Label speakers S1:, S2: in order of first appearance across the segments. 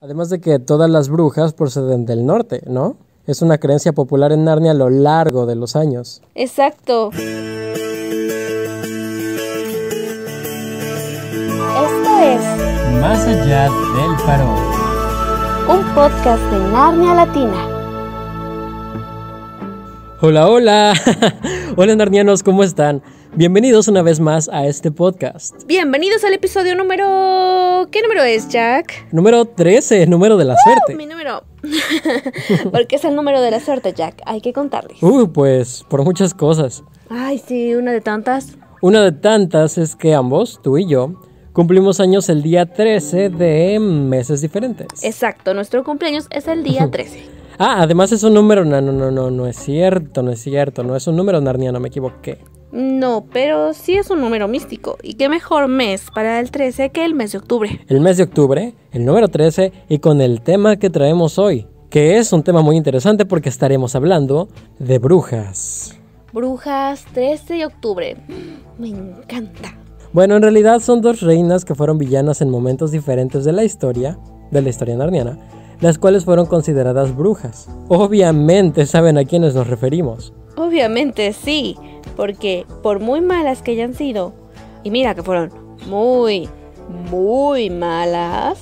S1: Además de que todas las brujas proceden del norte, ¿no? Es una creencia popular en Narnia a lo largo de los años.
S2: Exacto. Esto es
S1: Más allá del farol.
S2: Un podcast de Narnia Latina.
S1: Hola, hola. hola, Narnianos, ¿cómo están? Bienvenidos una vez más a este podcast.
S2: Bienvenidos al episodio número... ¿Qué número es, Jack?
S1: Número 13, el número de la uh, suerte. Mi
S2: número. Porque es el número de la suerte, Jack. Hay que contarle.
S1: Uh, pues por muchas cosas.
S2: Ay, sí, una de tantas.
S1: Una de tantas es que ambos, tú y yo, cumplimos años el día 13 de meses diferentes.
S2: Exacto, nuestro cumpleaños es el día 13.
S1: Ah, además es un número. No, no, no, no, no es cierto, no es cierto. No es un número narniano, me equivoqué.
S2: No, pero sí es un número místico. ¿Y qué mejor mes para el 13 que el mes de octubre?
S1: El mes de octubre, el número 13 y con el tema que traemos hoy, que es un tema muy interesante porque estaremos hablando de brujas.
S2: Brujas 13 de octubre. Me encanta.
S1: Bueno, en realidad son dos reinas que fueron villanas en momentos diferentes de la historia, de la historia narniana, las cuales fueron consideradas brujas. Obviamente saben a quiénes nos referimos.
S2: Obviamente sí. Porque por muy malas que hayan sido, y mira que fueron muy, muy malas,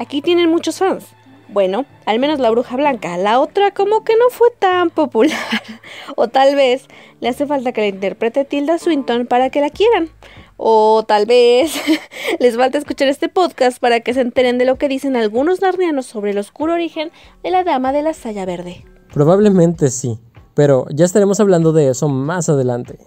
S2: aquí tienen muchos fans. Bueno, al menos la bruja blanca, la otra como que no fue tan popular. o tal vez le hace falta que la interprete Tilda Swinton para que la quieran. O tal vez les falta escuchar este podcast para que se enteren de lo que dicen algunos narnianos sobre el oscuro origen de la dama de la saya verde.
S1: Probablemente sí. Pero ya estaremos hablando de eso más adelante.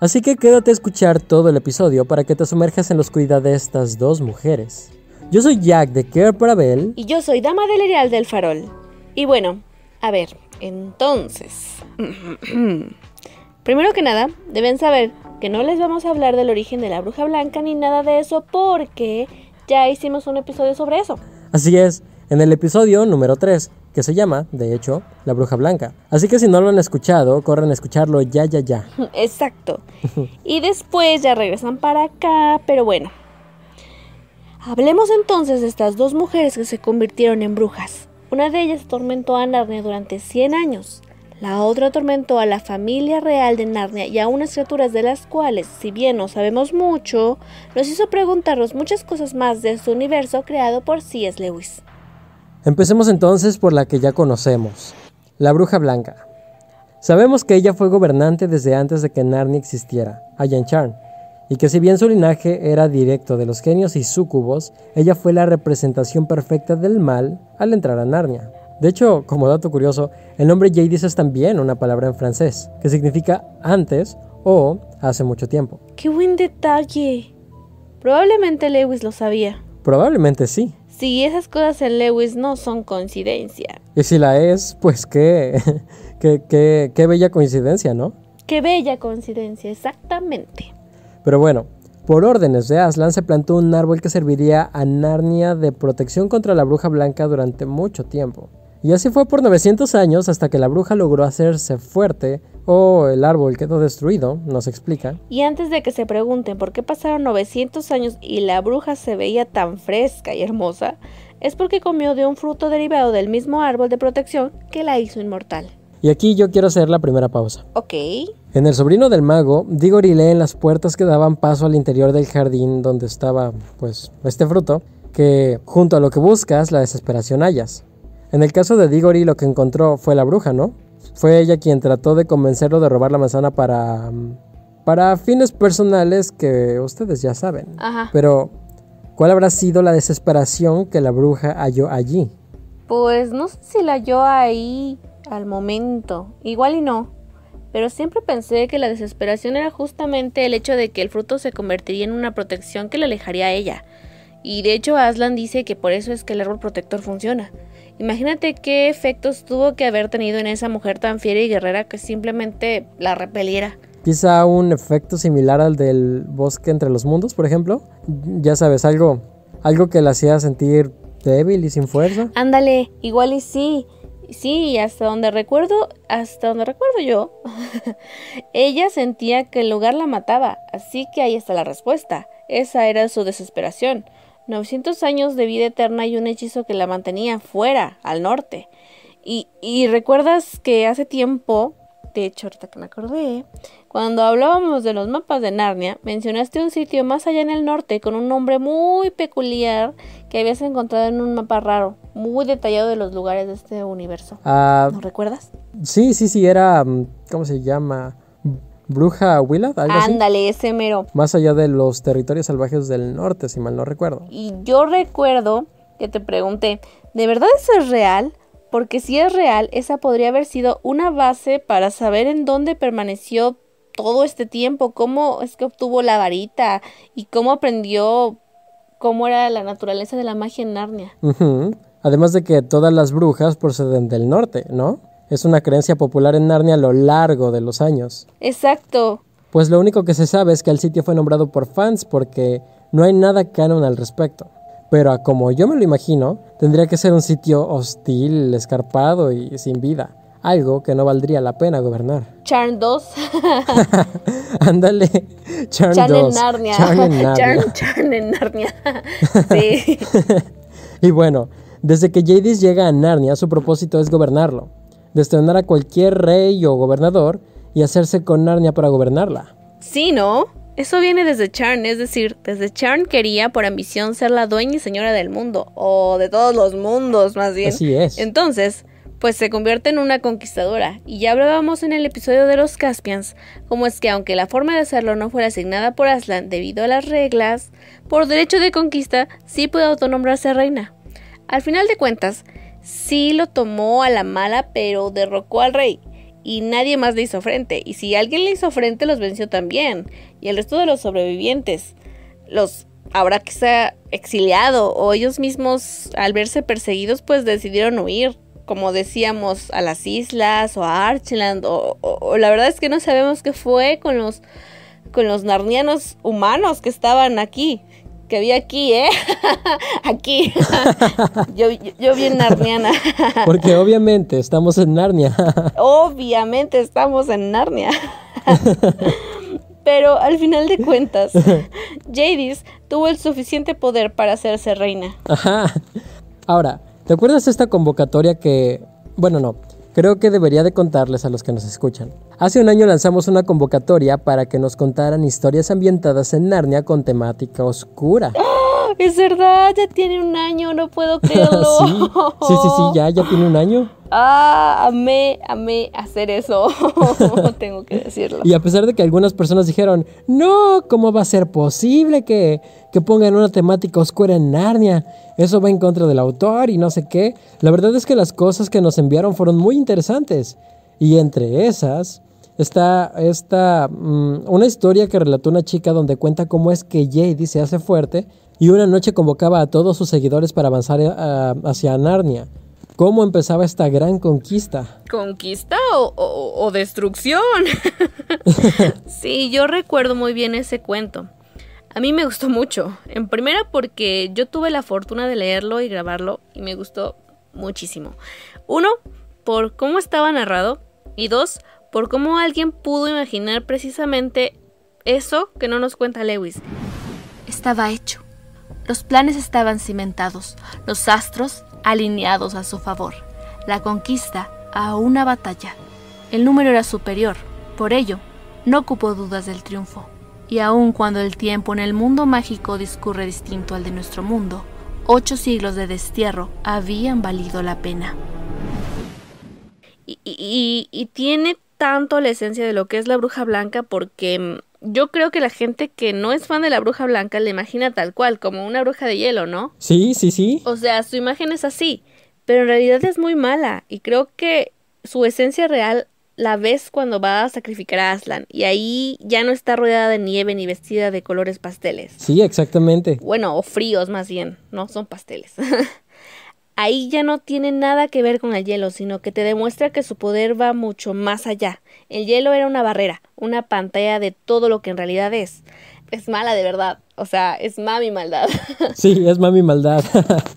S1: Así que quédate a escuchar todo el episodio para que te sumerjas en la oscuridad de estas dos mujeres. Yo soy Jack de Care para Bell.
S2: Y yo soy Dama del Erial del Farol. Y bueno, a ver, entonces. Primero que nada, deben saber que no les vamos a hablar del origen de la bruja blanca ni nada de eso porque ya hicimos un episodio sobre eso.
S1: Así es, en el episodio número 3, que se llama, de hecho, La Bruja Blanca. Así que si no lo han escuchado, corren a escucharlo ya, ya, ya.
S2: Exacto. y después ya regresan para acá, pero bueno. Hablemos entonces de estas dos mujeres que se convirtieron en brujas. Una de ellas atormentó a Narnia durante 100 años. La otra atormentó a la familia real de Narnia y a unas criaturas de las cuales, si bien no sabemos mucho, nos hizo preguntarnos muchas cosas más de su universo creado por C.S. Lewis.
S1: Empecemos entonces por la que ya conocemos, la bruja blanca. Sabemos que ella fue gobernante desde antes de que Narnia existiera, a Charn, y que si bien su linaje era directo de los genios y súcubos, ella fue la representación perfecta del mal al entrar a Narnia. De hecho, como dato curioso, el nombre Jadis es también una palabra en francés, que significa antes o hace mucho tiempo.
S2: ¡Qué buen detalle! Probablemente Lewis lo sabía.
S1: Probablemente sí.
S2: Si esas cosas en Lewis no son coincidencia.
S1: Y si la es, pues qué, qué, qué, qué bella coincidencia, ¿no?
S2: Qué bella coincidencia, exactamente.
S1: Pero bueno, por órdenes de Aslan se plantó un árbol que serviría a Narnia de protección contra la bruja blanca durante mucho tiempo. Y así fue por 900 años hasta que la bruja logró hacerse fuerte o el árbol quedó destruido, nos explica.
S2: Y antes de que se pregunten por qué pasaron 900 años y la bruja se veía tan fresca y hermosa, es porque comió de un fruto derivado del mismo árbol de protección que la hizo inmortal.
S1: Y aquí yo quiero hacer la primera pausa. Ok. En el sobrino del mago, Digori lee en las puertas que daban paso al interior del jardín donde estaba, pues, este fruto, que junto a lo que buscas, la desesperación hallas. En el caso de Digori lo que encontró fue la bruja, ¿no? Fue ella quien trató de convencerlo de robar la manzana para, mm, para fines personales que ustedes ya saben. Pero, ¿cuál habrá sido la desesperación que la bruja halló allí?
S2: Pues no sé si la halló ahí al momento, igual y no. Pero siempre pensé que la desesperación era justamente el hecho de que el fruto se convertiría en una protección que la alejaría a ella. Y de hecho Aslan dice que por eso es que el árbol protector funciona Imagínate qué efectos tuvo que haber tenido en esa mujer tan fiera y guerrera que simplemente la repeliera.
S1: Quizá un efecto similar al del bosque entre los mundos, por ejemplo. Ya sabes, algo, algo que la hacía sentir débil y sin fuerza.
S2: Ándale, igual y sí. Sí, y hasta donde recuerdo, hasta donde recuerdo yo, ella sentía que el lugar la mataba, así que ahí está la respuesta. Esa era su desesperación. 900 años de vida eterna y un hechizo que la mantenía fuera, al norte. Y, y recuerdas que hace tiempo, de hecho ahorita que me acordé, cuando hablábamos de los mapas de Narnia, mencionaste un sitio más allá en el norte con un nombre muy peculiar que habías encontrado en un mapa raro, muy detallado de los lugares de este universo. Ah, recuerdas?
S1: Sí, sí, sí, era, mm, ¿cómo se llama? Bruja Willard, Ándale, ese mero. Más allá de los territorios salvajes del norte, si mal no recuerdo.
S2: Y yo recuerdo que te pregunté, ¿de verdad eso es real? Porque si es real, esa podría haber sido una base para saber en dónde permaneció todo este tiempo, cómo es que obtuvo la varita y cómo aprendió cómo era la naturaleza de la magia en Narnia.
S1: Además de que todas las brujas proceden del norte, ¿no? es una creencia popular en Narnia a lo largo de los años.
S2: Exacto.
S1: Pues lo único que se sabe es que el sitio fue nombrado por fans porque no hay nada canon al respecto. Pero como yo me lo imagino, tendría que ser un sitio hostil, escarpado y sin vida. Algo que no valdría la pena gobernar.
S2: Charn 2.
S1: Ándale. Charn, Narnia. Charn en Narnia. Charn
S2: en Narnia. sí.
S1: y bueno, desde que Jadis llega a Narnia, su propósito es gobernarlo Destrenar a cualquier rey o gobernador y hacerse con Narnia para gobernarla.
S2: Sí, ¿no? Eso viene desde Charn, es decir, desde Charn quería por ambición ser la dueña y señora del mundo, o de todos los mundos más bien. Así es. Entonces, pues se convierte en una conquistadora, y ya hablábamos en el episodio de los Caspians, como es que aunque la forma de hacerlo no fuera asignada por Aslan debido a las reglas, por derecho de conquista sí puede autonombrarse reina. Al final de cuentas, sí lo tomó a la mala, pero derrocó al rey. Y nadie más le hizo frente. Y si alguien le hizo frente, los venció también. Y el resto de los sobrevivientes los habrá ser exiliado. O ellos mismos, al verse perseguidos, pues decidieron huir. Como decíamos, a las islas o a Archland. O, o la verdad es que no sabemos qué fue con los, con los narnianos humanos que estaban aquí que vi aquí, ¿eh? aquí. yo, vi en Narniana. Porque
S1: obviamente estamos en Narnia.
S2: obviamente estamos en Narnia. Pero al final de cuentas, Jadis tuvo el suficiente poder para hacerse reina.
S1: Ajá. Ahora, ¿te acuerdas de esta convocatoria que... Bueno, no, creo que debería de contarles a los que nos escuchan. Hace un año lanzamos una convocatoria para que nos contaran historias ambientadas en Narnia con temática oscura
S2: es verdad, ya tiene un año, no puedo creerlo. sí, sí, sí, ya,
S1: ya tiene un año.
S2: Ah, amé, amé hacer eso, tengo que decirlo. Y
S1: a pesar de que algunas personas dijeron, no, ¿cómo va a ser posible que, que pongan una temática oscura en Narnia? Eso va en contra del autor y no sé qué. La verdad es que las cosas que nos enviaron fueron muy interesantes. Y entre esas está esta, mm, una historia que relató una chica donde cuenta cómo es que Jay se hace fuerte y una noche convocaba a todos sus seguidores para avanzar eh, hacia Narnia. ¿Cómo empezaba esta gran conquista?
S2: ¿Conquista o destrucción? sí, yo recuerdo muy bien ese cuento. A mí me gustó mucho. En primera porque yo tuve la fortuna de leerlo y grabarlo y me gustó muchísimo. Uno, por cómo estaba narrado y dos, por cómo alguien pudo imaginar precisamente eso que no nos cuenta Lewis. Estaba hecho. Los planes estaban cimentados, los astros alineados a su favor, la conquista a una batalla. El número era superior, por ello, no ocupó dudas del triunfo. Y aun cuando el tiempo en el mundo mágico discurre distinto al de nuestro mundo, ocho siglos de destierro habían valido la pena. Y, y tiene tanto la esencia de lo que es la bruja blanca porque mm, yo creo que la gente que no es fan de la bruja blanca la imagina tal cual, como una bruja de hielo, ¿no?
S1: Sí, sí, sí.
S2: O sea, su imagen es así, pero en realidad es muy mala y creo que su esencia real la ves cuando va a sacrificar a Aslan y ahí ya no está rodeada de nieve ni vestida de colores pasteles.
S1: Sí, exactamente.
S2: Bueno, o fríos más bien, no son pasteles. ahí ya no tiene nada que ver con el hielo, sino que te demuestra que su poder va mucho más allá. El hielo era una barrera, una pantalla de todo lo que en realidad es. Es mala de verdad, o sea, es mami maldad.
S1: Sí, es mami maldad.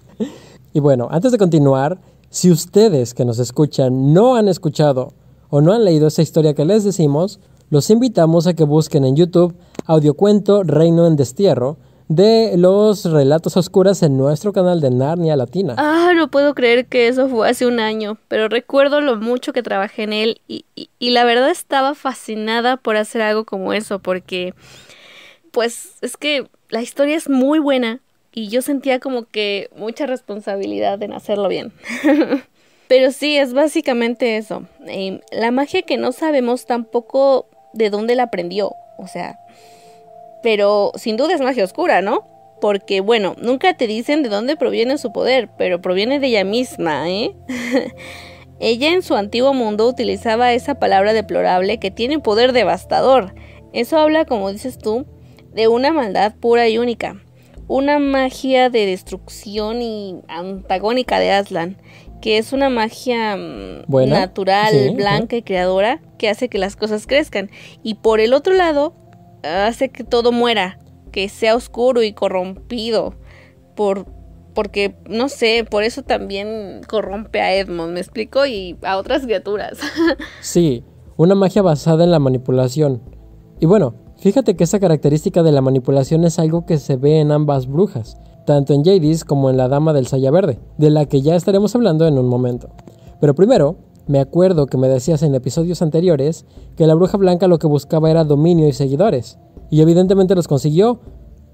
S1: y bueno, antes de continuar, si ustedes que nos escuchan no han escuchado o no han leído esa historia que les decimos, los invitamos a que busquen en YouTube Audiocuento Reino en Destierro de los relatos oscuras en nuestro canal de Narnia Latina.
S2: Ah, no puedo creer que eso fue hace un año, pero recuerdo lo mucho que trabajé en él y, y, la verdad estaba fascinada por hacer algo como eso, porque pues es que la historia es muy buena y yo sentía como que mucha responsabilidad en hacerlo bien. pero sí, es básicamente eso. Em, la magia que no sabemos tampoco de dónde la aprendió, o sea, pero sin duda es magia oscura, ¿no? Porque, bueno, nunca te dicen de dónde proviene su poder, pero proviene de ella misma, ¿eh? ella en su antiguo mundo utilizaba esa palabra deplorable que tiene poder devastador. Eso habla, como dices tú, de una maldad pura y única. Una magia de destrucción y antagónica de Aslan, que es una magia mm, natural, blanca y creadora que hace que las cosas crezcan. Y por el otro lado, hace que todo muera, que sea oscuro y corrompido por porque no sé, por eso también corrompe a Edmond, ¿me explico? Y a otras criaturas.
S1: sí, una magia basada en la manipulación. Y bueno, fíjate que esa característica de la manipulación es algo que se ve en ambas brujas, tanto en Jadis como en la Dama del Saya Verde, de la que ya estaremos hablando en un momento. Pero primero, me acuerdo que me decías en episodios anteriores que la bruja blanca lo que buscaba era dominio y seguidores, y evidentemente los consiguió,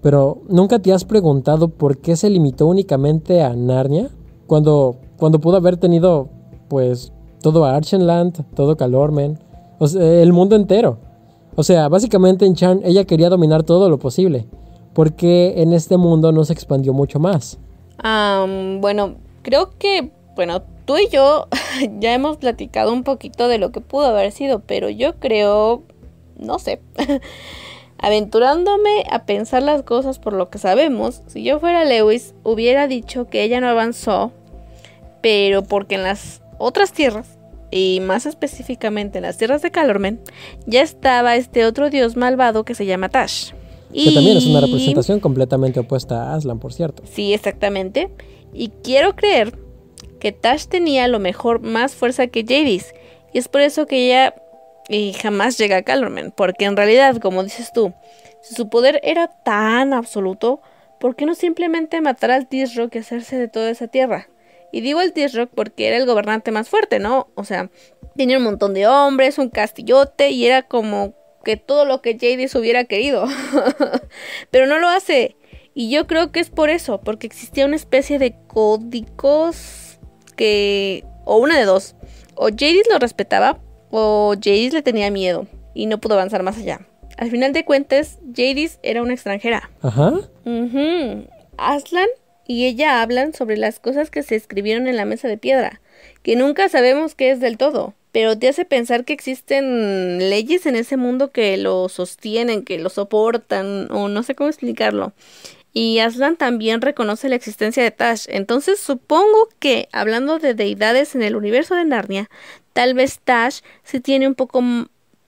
S1: pero ¿nunca te has preguntado por qué se limitó únicamente a Narnia? Cuando, cuando pudo haber tenido, pues, todo Archenland, todo Calormen, el mundo entero. O sea, básicamente en Chan ella quería dominar todo lo posible. porque en este mundo no se expandió mucho más?
S2: Ah... bueno, creo que, bueno, tú y yo ya hemos platicado un poquito de lo que pudo haber sido, pero yo creo, no sé, aventurándome a pensar las cosas por lo que sabemos, si yo fuera Lewis hubiera dicho que ella no avanzó, pero porque en las otras tierras y más específicamente en las tierras de Calormen, ya estaba este otro dios malvado que se llama Tash. Que y... también es una representación
S1: completamente opuesta a Aslan, por cierto.
S2: Sí, exactamente. Y quiero creer que Tash tenía a lo mejor más fuerza que Jadis. Y es por eso que ella eh, jamás llega a Calorman. Porque en realidad, como dices tú, si su poder era tan absoluto, ¿por qué no simplemente matar al t y hacerse de toda esa tierra? Y digo el Disrock porque era el gobernante más fuerte, ¿no? O sea, tenía un montón de hombres, un castillote y era como que todo lo que Jadis hubiera querido. Pero no lo hace. Y yo creo que es por eso, porque existía una especie de códigos que, o una de dos, o Jadis lo respetaba o Jadis le tenía miedo y no pudo avanzar más allá. Al final de cuentas, Jadis era una extranjera. Ajá. Aslan y ella hablan sobre las cosas que se escribieron en la mesa de piedra, que nunca sabemos qué es del todo, pero te hace pensar que existen leyes en ese mundo que lo sostienen, que lo soportan, o no sé cómo explicarlo y Aslan también reconoce la existencia de Tash. Entonces supongo que, hablando de deidades en el universo de Narnia, tal vez Tash sí tiene un poco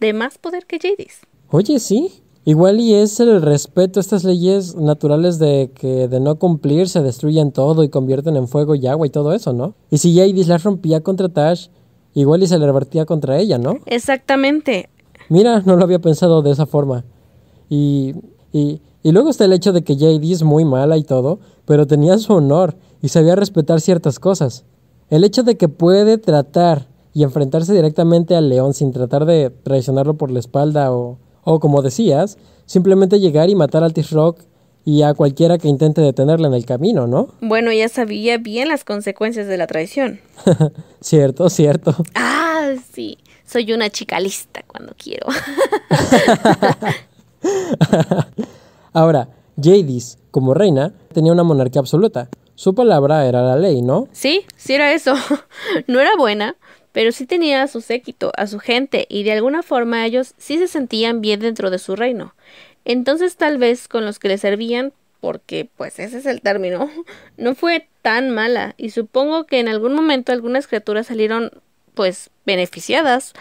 S2: de más poder que Jadis.
S1: Oye, sí. Igual y es el respeto a estas leyes naturales de que de no cumplir se destruyen todo y convierten en fuego y agua y todo eso, ¿no? Y si Jadis la rompía contra Tash, igual y se le revertía contra ella, ¿no?
S2: Exactamente.
S1: Mira, no lo había pensado de esa forma. y, y luego está el hecho de que JD es muy mala y todo, pero tenía su honor y sabía respetar ciertas cosas. El hecho de que puede tratar y enfrentarse directamente al león sin tratar de traicionarlo por la espalda o, o como decías, simplemente llegar y matar al T-Rock y a cualquiera que intente detenerla en el camino, ¿no?
S2: Bueno, ya sabía bien las consecuencias de la traición.
S1: cierto, cierto.
S2: Ah, sí. Soy una chicalista cuando quiero.
S1: Ahora, Jadis, como reina, tenía una monarquía absoluta. Su palabra era la ley, ¿no?
S2: Sí, sí era eso. no era buena, pero sí tenía a su séquito, a su gente, y de alguna forma ellos sí se sentían bien dentro de su reino. Entonces tal vez con los que le servían, porque pues ese es el término, no fue tan mala, y supongo que en algún momento algunas criaturas salieron pues beneficiadas.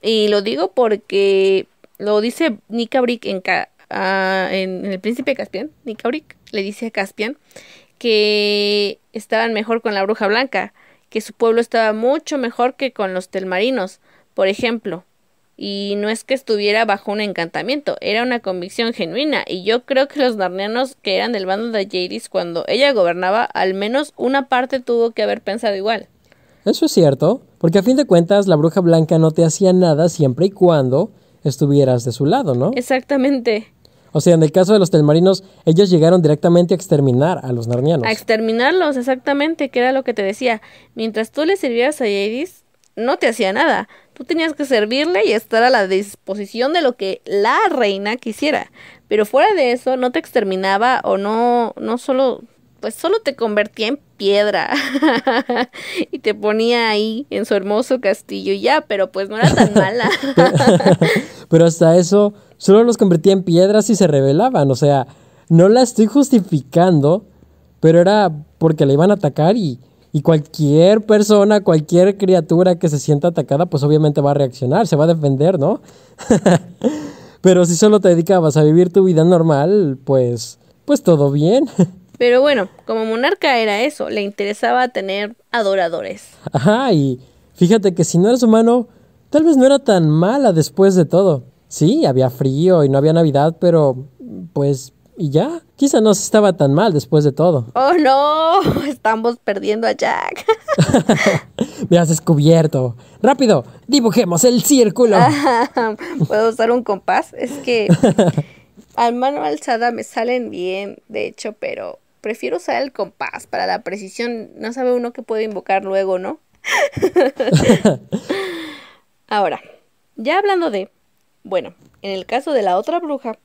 S2: Y lo digo porque lo dice Nika en, en, el príncipe Caspian, Nicauric, le dice a Caspian que estaban mejor con la bruja blanca, que su pueblo estaba mucho mejor que con los telmarinos, por ejemplo. Y no es que estuviera bajo un encantamiento, era una convicción genuina, y yo creo que los narnianos que eran del bando de Jadis cuando ella gobernaba, al menos una parte tuvo que haber pensado igual.
S1: Eso es cierto, porque a fin de cuentas la bruja blanca no te hacía nada siempre y cuando estuvieras de su lado, ¿no?
S2: Exactamente.
S1: O sea, en el caso de los telmarinos, ellos llegaron directamente a exterminar a los narnianos. A
S2: exterminarlos, exactamente, que era lo que te decía. Mientras tú le sirvieras a Yadis, no te hacía nada. Tú tenías que servirle y estar a la disposición de lo que la reina quisiera. Pero fuera de eso, no te exterminaba o no, no solo pues solo te convertía en piedra y te ponía ahí en su hermoso castillo y ya, pero pues no era tan mala.
S1: pero hasta eso, solo los convertía en piedras y se rebelaban, o sea, no la estoy justificando, pero era porque le iban a atacar y, y cualquier persona, cualquier criatura que se sienta atacada, pues obviamente va a reaccionar, se va a defender, ¿no? pero si solo te dedicabas a vivir tu vida normal, pues, pues todo bien.
S2: Pero bueno, como monarca era eso, le interesaba tener adoradores.
S1: Ajá, y fíjate que si no eres humano, tal vez no era tan mala después de todo. Sí, había frío y no había Navidad, pero pues y ya, quizá no se estaba tan mal después de todo.
S2: Oh no, estamos perdiendo a Jack.
S1: Me has descubierto. Rápido, dibujemos el círculo.
S2: Puedo usar un compás, es que al mano alzada me salen bien, de hecho, pero Prefiero usar el compás para la precisión. No sabe uno que puede invocar luego, ¿no? Ahora, ya hablando de... Bueno, en el caso de la otra bruja,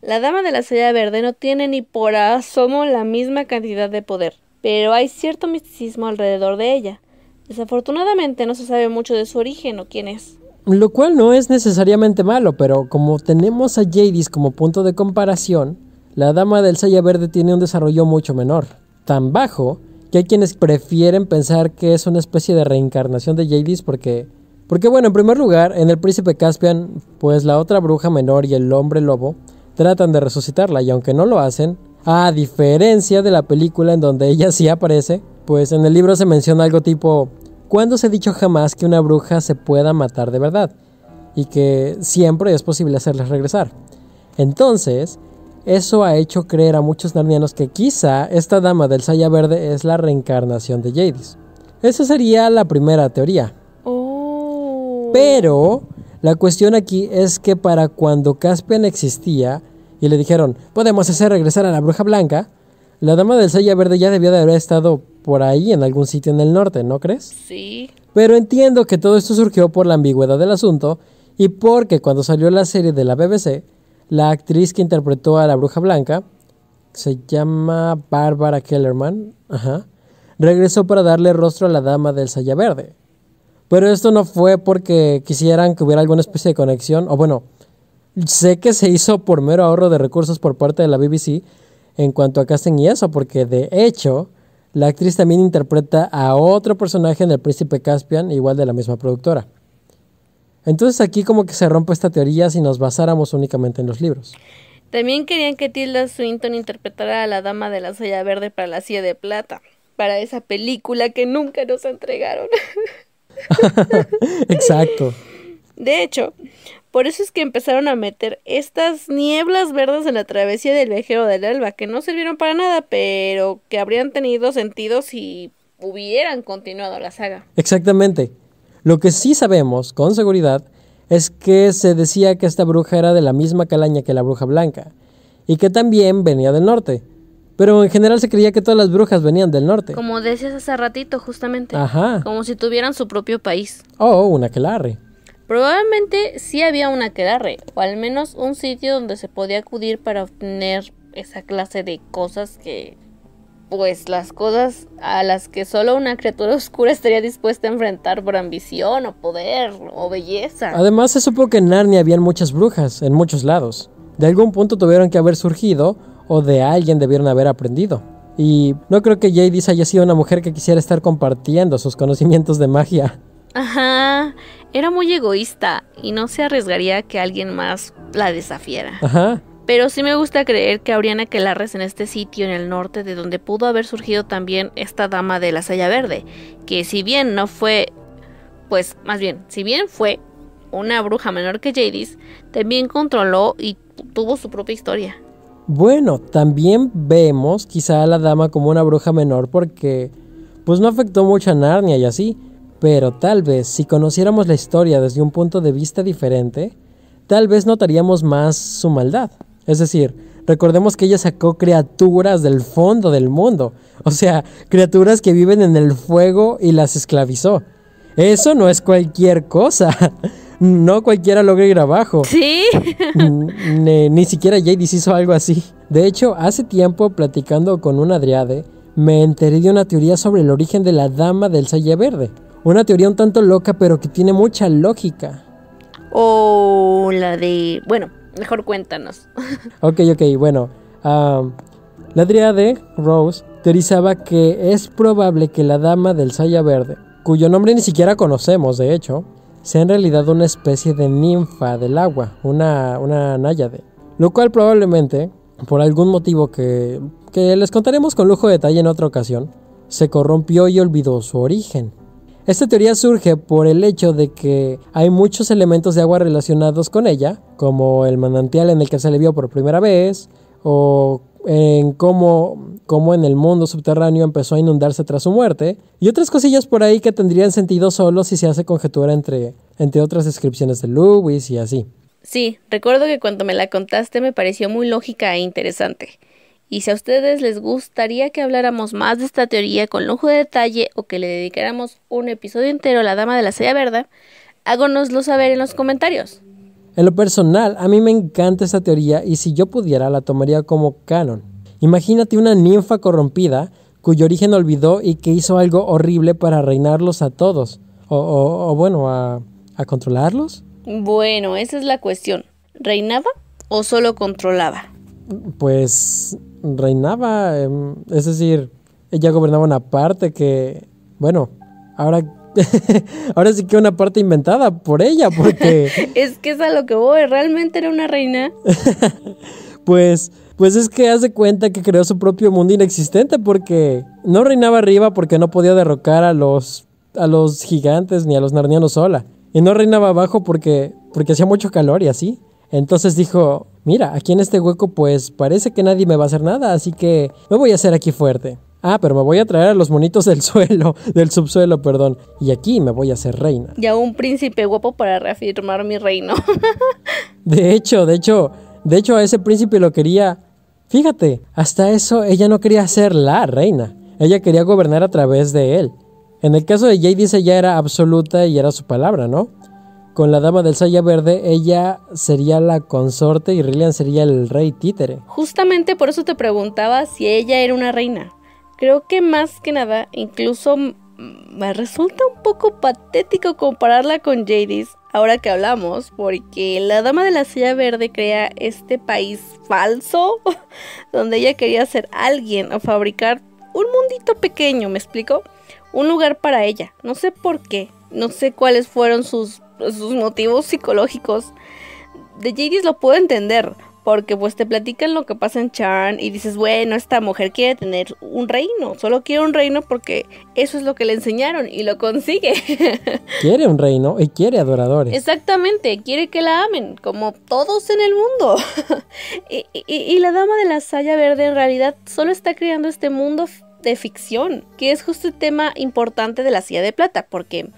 S2: la dama de la silla verde no tiene ni por asomo la misma cantidad de poder, pero hay cierto misticismo alrededor de ella. Desafortunadamente no se sabe mucho de su origen o quién es.
S1: Lo cual no es necesariamente malo, pero como tenemos a Jadis como punto de comparación, la dama del saya verde tiene un desarrollo mucho menor, tan bajo que hay quienes prefieren pensar que es una especie de reencarnación de Jadis porque porque bueno, en primer lugar, en el príncipe Caspian, pues la otra bruja menor y el hombre lobo tratan de resucitarla y aunque no lo hacen, a diferencia de la película en donde ella sí aparece, pues en el libro se menciona algo tipo, ¿cuándo se ha dicho jamás que una bruja se pueda matar de verdad? Y que siempre es posible hacerles regresar. Entonces, eso ha hecho creer a muchos narnianos que quizá esta dama del Saya Verde es la reencarnación de Jadis. Esa sería la primera teoría. Oh. Pero la cuestión aquí es que para cuando Caspian existía y le dijeron, podemos hacer regresar a la bruja blanca, la dama del Saya Verde ya debió de haber estado por ahí en algún sitio en el norte, ¿no crees? Sí. Pero entiendo que todo esto surgió por la ambigüedad del asunto y porque cuando salió la serie de la BBC, la actriz que interpretó a la Bruja Blanca, se llama Barbara Kellerman, ajá, regresó para darle rostro a la Dama del Saya Verde. Pero esto no fue porque quisieran que hubiera alguna especie de conexión, o bueno, sé que se hizo por mero ahorro de recursos por parte de la BBC en cuanto a casting y eso, porque de hecho la actriz también interpreta a otro personaje en El Príncipe Caspian, igual de la misma productora. Entonces aquí como que se rompe esta teoría si nos basáramos únicamente en los libros.
S2: También querían que Tilda Swinton interpretara a la dama de la soya verde para la silla de plata, para esa película que nunca nos entregaron.
S1: Exacto.
S2: De hecho, por eso es que empezaron a meter estas nieblas verdes en la travesía del viajero del alba, que no sirvieron para nada, pero que habrían tenido sentido si hubieran continuado la saga.
S1: Exactamente. Lo que sí sabemos con seguridad es que se decía que esta bruja era de la misma calaña que la bruja blanca y que también venía del norte. Pero en general se creía que todas las brujas venían del norte.
S2: Como decías hace ratito, justamente. Ajá. Como si tuvieran su propio país.
S1: Oh, una aquelarre.
S2: Probablemente sí había una aquelarre, o al menos un sitio donde se podía acudir para obtener esa clase de cosas que pues las cosas a las que solo una criatura oscura estaría dispuesta a enfrentar por ambición o poder o belleza. Además
S1: se supo que en Narnia habían muchas brujas en muchos lados. De algún punto tuvieron que haber surgido o de alguien debieron haber aprendido. Y no creo que Jadis haya sido una mujer que quisiera estar compartiendo sus conocimientos de magia.
S2: Ajá, era muy egoísta y no se arriesgaría a que alguien más la desafiera. Ajá. Pero sí me gusta creer que habrían aquelarres en este sitio en el norte de donde pudo haber surgido también esta dama de la Salla verde, que si bien no fue, pues más bien, si bien fue una bruja menor que Jadis, también controló y tuvo su propia historia.
S1: Bueno, también vemos quizá a la dama como una bruja menor porque pues no afectó mucho a Narnia y así, pero tal vez si conociéramos la historia desde un punto de vista diferente, tal vez notaríamos más su maldad. Es decir, recordemos que ella sacó criaturas del fondo del mundo, o sea, criaturas que viven en el fuego y las esclavizó. Eso no es cualquier cosa. No cualquiera logra ir abajo. Sí. ni, siquiera Jadis hizo algo así. De hecho, hace tiempo, platicando con una Adriade, me enteré de una teoría sobre el origen de la dama del Salle Verde. Una teoría un tanto loca, pero que tiene mucha lógica.
S2: O oh, la de. Bueno, Mejor cuéntanos.
S1: ok, ok, bueno. Um, la de Rose, teorizaba que es probable que la dama del Saya Verde, cuyo nombre ni siquiera conocemos de hecho, sea en realidad una especie de ninfa del agua, una, una náyade. Lo cual probablemente, por algún motivo que, que les contaremos con lujo de detalle en otra ocasión, se corrompió y olvidó su origen. Esta teoría surge por el hecho de que hay muchos elementos de agua relacionados con ella, como el manantial en el que se le vio por primera vez, o en cómo, en el mundo subterráneo empezó a inundarse tras su muerte, y otras cosillas por ahí que tendrían sentido solo si se hace conjetura entre, entre otras descripciones de Lewis y así.
S2: Sí, recuerdo que cuando me la contaste me pareció muy lógica e interesante. Y si a ustedes les gustaría que habláramos más de esta teoría con lujo de detalle o que le dedicáramos un episodio entero a la dama de la sella verde, háganoslo saber en los comentarios.
S1: En lo personal, a mí me encanta esta teoría y si yo pudiera la tomaría como canon. Imagínate una ninfa corrompida cuyo origen olvidó y que hizo algo horrible para reinarlos a todos. O, o bueno, a, a controlarlos.
S2: Bueno, esa es la cuestión. ¿Reinaba o solo controlaba?
S1: pues reinaba, em, es decir, ella gobernaba una parte que, bueno, ahora ahora sí que una parte inventada por ella, porque...
S2: es que es a lo que voy, realmente era una reina.
S1: pues, pues es que hace cuenta que creó su propio mundo inexistente porque no reinaba arriba porque no podía derrocar a los, a los gigantes ni a los narnianos sola. Y no reinaba abajo porque, porque hacía mucho calor y así. Entonces dijo, mira, aquí en este hueco pues parece que nadie me va a hacer nada, así que me voy a hacer aquí fuerte. Ah, pero me voy a traer a los monitos del suelo, del subsuelo, perdón. Y aquí me voy a hacer reina.
S2: Y a un príncipe guapo para reafirmar mi reino.
S1: de hecho, de hecho, de hecho a ese príncipe lo quería... Fíjate, hasta eso ella no quería ser la reina. Ella quería gobernar a través de él. En el caso de Jay dice ya era absoluta y era su palabra, ¿no? Con la dama del Saya Verde, ella sería la consorte y Rillian sería el rey títere.
S2: Justamente por eso te preguntaba si ella era una reina. Creo que más que nada, incluso me resulta un poco patético compararla con Jadis ahora que hablamos, porque la dama de la silla verde crea este país falso donde ella quería ser alguien o fabricar un mundito pequeño, ¿me explico? Un lugar para ella. No sé por qué, no sé cuáles fueron sus sus motivos psicológicos. De Jadis lo puedo entender, porque pues te platican lo que pasa en Charn y dices, bueno, esta mujer quiere tener un reino, solo quiere un reino porque eso es lo que le enseñaron y lo consigue.
S1: quiere un reino y quiere adoradores.
S2: Exactamente, quiere que la amen, como todos en el mundo. y, la dama de la saya verde en realidad solo está creando este mundo de ficción, que es justo el tema importante de la silla de plata, porque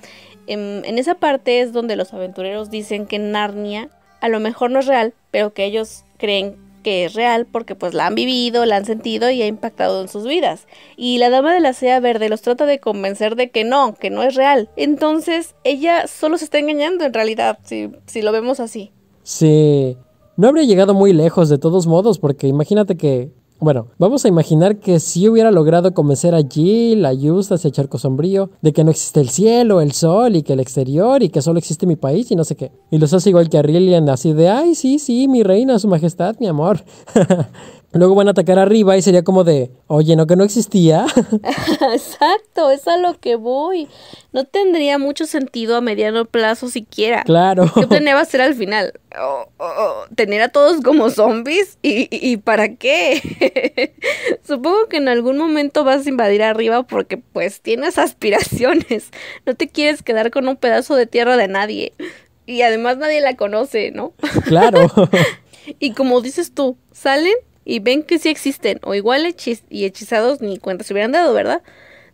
S2: Em, en, esa parte es donde los aventureros dicen que Narnia a lo mejor no es real, pero que ellos creen que es real porque pues la han vivido, la han sentido y ha impactado en sus vidas. Y la dama de la sea verde los trata de convencer de que no, que no es real. Entonces ella solo se está engañando en realidad, si, si lo vemos así.
S1: Sí. No habría llegado muy lejos de todos modos porque imagínate que bueno, vamos a imaginar que si hubiera logrado convencer allí, la a se a Charco Sombrío, de que no existe el cielo, el sol y que el exterior y que solo existe mi país y no sé qué. Y los hace igual que a Rillian, así de, ay, sí, sí, mi reina, su majestad, mi amor. Luego van a atacar arriba y sería como de, oye, no que no existía.
S2: Exacto, es a lo que voy. No tendría mucho sentido a mediano plazo siquiera.
S1: Claro. ¿Qué
S2: planeaba hacer al final?
S1: Oh, oh, oh,
S2: ¿Tener a todos como zombies? ¿Y, y, y para qué? Supongo que en algún momento vas a invadir arriba porque pues tienes aspiraciones. No te quieres quedar con un pedazo de tierra de nadie. Y además nadie la conoce, ¿no?
S1: Claro.
S2: y como dices tú, salen y ven que sí existen, o igual y hechizados ni cuenta se hubieran dado, ¿verdad?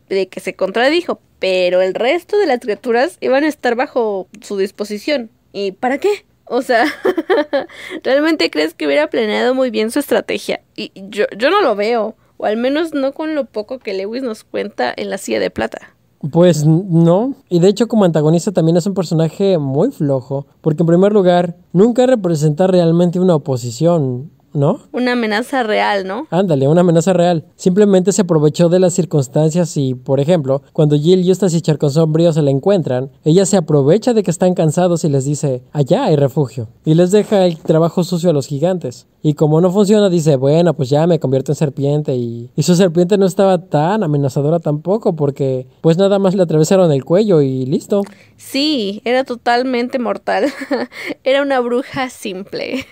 S2: De que se contradijo, pero el resto de las criaturas iban a estar bajo su disposición. ¿Y para qué? O sea, ¿realmente crees que hubiera planeado muy bien su estrategia? Y yo, yo no lo veo, o al menos no con lo poco que Lewis nos cuenta en la silla de plata.
S1: Pues no, y de hecho como antagonista también es un personaje muy flojo, porque en primer lugar, nunca representa realmente una oposición, ¿no?
S2: Una amenaza real, ¿no?
S1: Ándale, una amenaza real. Simplemente se aprovechó de las circunstancias y, por ejemplo, cuando Jill, Justas y Charconsombrío Sombrío se la encuentran, ella se aprovecha de que están cansados y les dice, allá hay refugio, y les deja el trabajo sucio a los gigantes. Y como no funciona, dice, bueno, pues ya me convierto en serpiente y... Y su serpiente no estaba tan amenazadora tampoco porque pues nada más le atravesaron el cuello y listo.
S2: Sí, era totalmente mortal. era una bruja simple.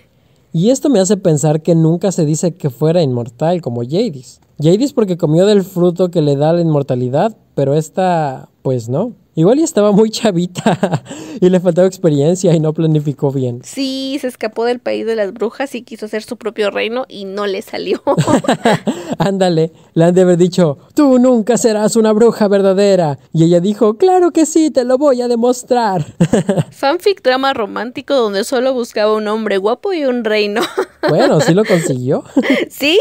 S1: Y esto me hace pensar que nunca se dice que fuera inmortal como Jadis. Jadis porque comió del fruto que le da la inmortalidad, pero esta, pues no. Igual ya estaba muy chavita y le faltaba experiencia y no planificó bien.
S2: Sí, se escapó del país de las brujas y quiso hacer su propio reino y no le salió.
S1: Ándale, le han de haber dicho, tú nunca serás una bruja verdadera. Y ella dijo, claro que sí, te lo voy a demostrar.
S2: Fanfic drama romántico donde solo buscaba un hombre guapo y un reino. bueno, sí lo consiguió. sí.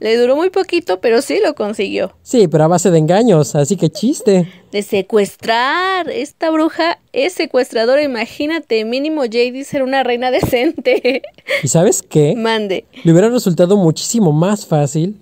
S2: Le duró muy poquito, pero sí lo consiguió.
S1: Sí, pero a base de engaños, así que chiste.
S2: De secuestrar. Esta bruja es secuestradora. Imagínate, mínimo JD ser una reina decente.
S1: ¿Y sabes qué? Mande. Le hubiera resultado muchísimo más fácil,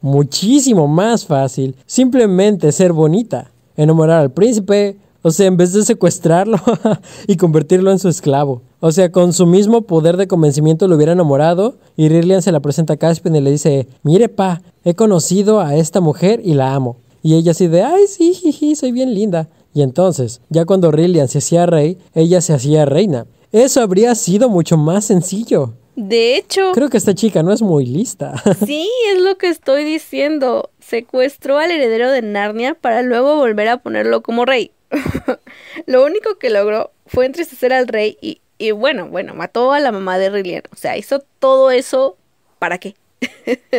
S1: muchísimo más fácil, simplemente ser bonita, enamorar al príncipe, o sea, en vez de secuestrarlo y convertirlo en su esclavo. O sea, con su mismo poder de convencimiento lo hubiera enamorado y Rillian se la presenta a Caspian y le dice, mire pa, he conocido a esta mujer y la amo. Y ella así de, ay sí, soy bien linda. Y entonces, ya cuando Rillian se hacía rey, ella se hacía reina. Eso habría sido mucho más sencillo.
S2: De hecho... Creo que esta
S1: chica no es muy lista.
S2: sí, es lo que estoy diciendo. Secuestró al heredero de Narnia para luego volver a ponerlo como rey. Lo único que logró fue entristecer al rey y, bueno, bueno, mató a la mamá de Rillian. O sea, hizo todo eso ¿para qué?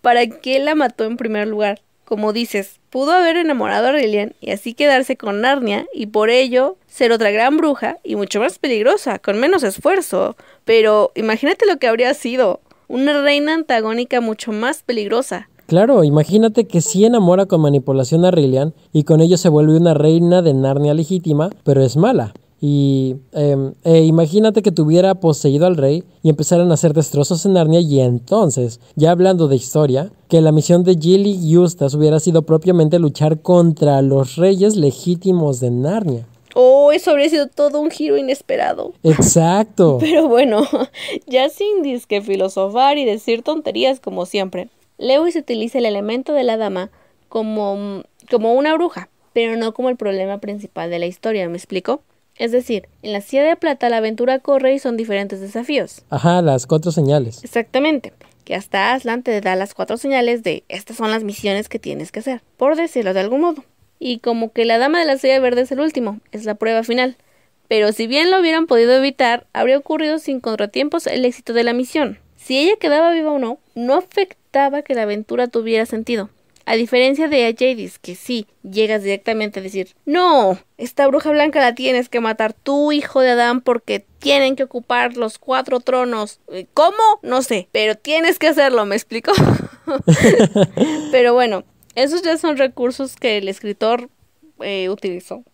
S2: ¿Para qué la mató en primer lugar? Como dices, pudo haber enamorado a Rillian y así quedarse con Narnia y por ello ser otra gran bruja y mucho más peligrosa, con menos esfuerzo. Pero imagínate lo que habría sido. Una reina antagónica mucho más peligrosa.
S1: Claro, imagínate que sí enamora con manipulación a Rillian y con ello se vuelve una reina de Narnia legítima, pero es mala. Y em, e imagínate que tuviera poseído al rey y empezaran a hacer destrozos en Narnia y entonces, ya hablando de historia, que la misión de Gilly y hubiera sido propiamente luchar contra los reyes legítimos de Narnia.
S2: Oh, eso habría sido todo un giro inesperado.
S1: Exacto. Pero
S2: bueno, ya sin disque filosofar y decir tonterías como siempre. Lewis utiliza el elemento de la dama como, como una bruja, pero no como el problema principal de la historia, ¿me explico? Es decir, en la silla de plata la aventura corre y son diferentes desafíos.
S1: Ajá, las cuatro señales.
S2: Exactamente, que hasta Aslan te da las cuatro señales de estas son las misiones que tienes que hacer, por decirlo de algún modo. Y como que la dama de la silla verde es el último, es la prueba final. Pero si bien lo hubieran podido evitar, habría ocurrido sin contratiempos el éxito de la misión. Si ella quedaba viva o no, no afectaba que la aventura tuviera sentido. A diferencia de a Jadis, que sí, llegas directamente a decir, no, esta bruja blanca la tienes que matar tú, hijo de Adán, porque tienen que ocupar los cuatro tronos. Eh, ¿Cómo? No sé, pero tienes que hacerlo, ¿me explico? pero bueno, esos ya son recursos que el escritor eh, utilizó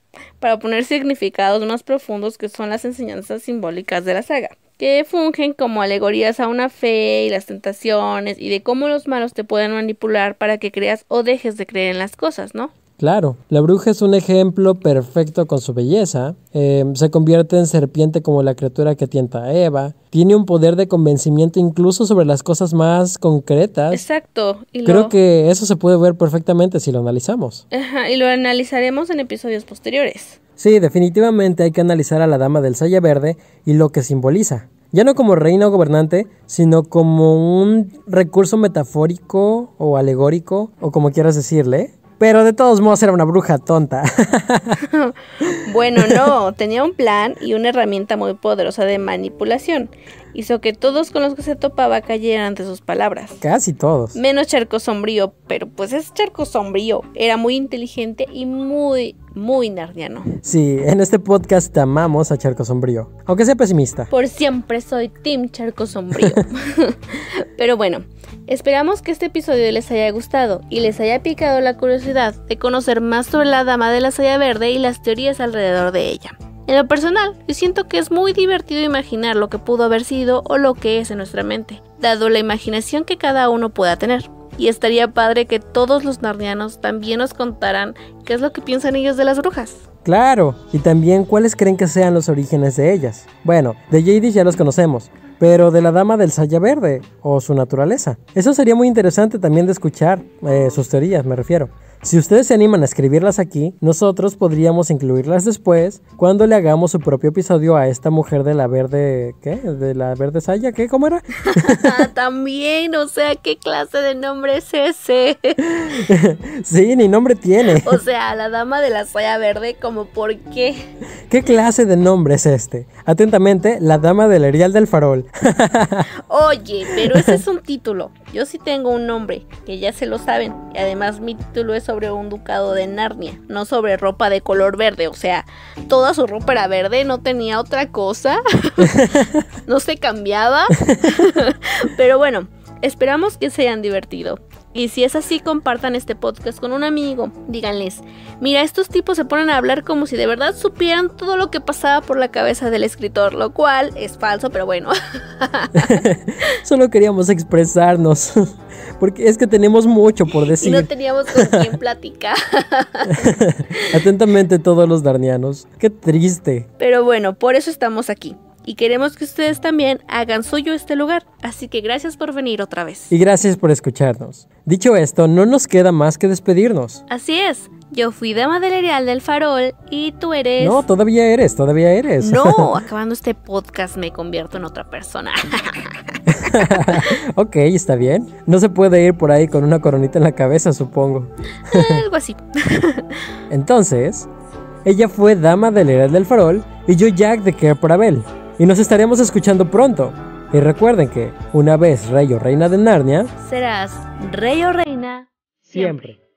S2: para poner significados más profundos que son las enseñanzas simbólicas de la saga que fungen como alegorías a una fe y las tentaciones y de cómo los malos te pueden manipular para que creas o dejes de creer en las cosas, ¿no?
S1: Claro, la bruja es un ejemplo perfecto con su belleza. Em, se convierte en serpiente como la criatura que tienta a Eva. Tiene un poder de convencimiento incluso sobre las cosas más concretas.
S2: Exacto. Creo
S1: que eso se puede ver perfectamente si lo analizamos.
S2: Ajá, y lo analizaremos en episodios posteriores.
S1: Sí, definitivamente hay que analizar a la dama del Saya Verde y lo que simboliza. Ya no como reina o gobernante, sino como un recurso metafórico o alegórico, o como quieras decirle. Pero de todos modos era una bruja tonta.
S2: bueno, no, tenía un plan y una herramienta muy poderosa de manipulación hizo que todos con los que se topaba cayeran ante sus palabras.
S1: Casi todos.
S2: Menos Charco Sombrío, pero pues es Charco Sombrío. Era muy inteligente y muy, muy nardiano.
S1: Sí, en este podcast amamos a Charco Sombrío, aunque sea pesimista.
S2: Por siempre soy Tim Charco Sombrío. pero bueno, esperamos que este episodio les haya gustado y les haya picado la curiosidad de conocer más sobre la Dama de la Salla Verde y las teorías alrededor de ella. En lo personal, yo siento que es muy divertido imaginar lo que pudo haber sido o lo que es en nuestra mente, dado la imaginación que cada uno pueda tener. Y estaría padre que todos los narnianos también nos contaran qué es lo que piensan ellos de las brujas.
S1: Claro, y también cuáles creen que sean los orígenes de ellas. Bueno, de Jadis ya los conocemos, pero de la dama del saya verde o su naturaleza. Eso sería muy interesante también de escuchar, eh, sus teorías me refiero. Si ustedes se animan a escribirlas aquí, nosotros podríamos incluirlas después cuando le hagamos su propio episodio a esta mujer de la verde, ¿qué? De la verde saya, ¿qué? ¿Cómo era?
S2: Ah, también, o sea, ¿qué clase de nombre es ese?
S1: sí, ni nombre tiene. O
S2: sea, la dama de la saya verde, como por qué?
S1: ¿Qué clase de nombre es este? Atentamente, la dama del erial del farol.
S2: Oye, pero ese es un título. Yo sí tengo un nombre, que ya se lo saben, y además mi título es sobre un ducado de Narnia, no sobre ropa de color verde, o sea, toda su ropa era verde, no tenía otra cosa, no se cambiaba, pero bueno, esperamos que se hayan divertido. Y si es así, compartan este podcast con un amigo. Díganles, mira, estos tipos se ponen a hablar como si de verdad supieran todo lo que pasaba por la cabeza del escritor, lo cual es falso, pero bueno.
S1: Solo queríamos expresarnos, porque es que tenemos mucho por decir. Y no
S2: teníamos con quién platicar.
S1: Atentamente todos los darnianos. Qué triste.
S2: Pero bueno, por eso estamos aquí y queremos que ustedes también hagan suyo este lugar, así que gracias por venir otra vez.
S1: Y gracias por escucharnos. Dicho esto, no nos queda más que despedirnos.
S2: Así es. Yo fui dama del Erial del Farol y tú eres. No,
S1: todavía eres, todavía eres. No, acabando
S2: este podcast me convierto en otra persona.
S1: ok, está bien. No se puede ir por ahí con una coronita en la cabeza, supongo. Eh, algo así. Entonces, ella fue dama del Erial del Farol y yo Jack de Care por Abel y nos estaremos escuchando pronto. Y recuerden que, una vez rey o reina de Narnia,
S2: serás rey o reina siempre.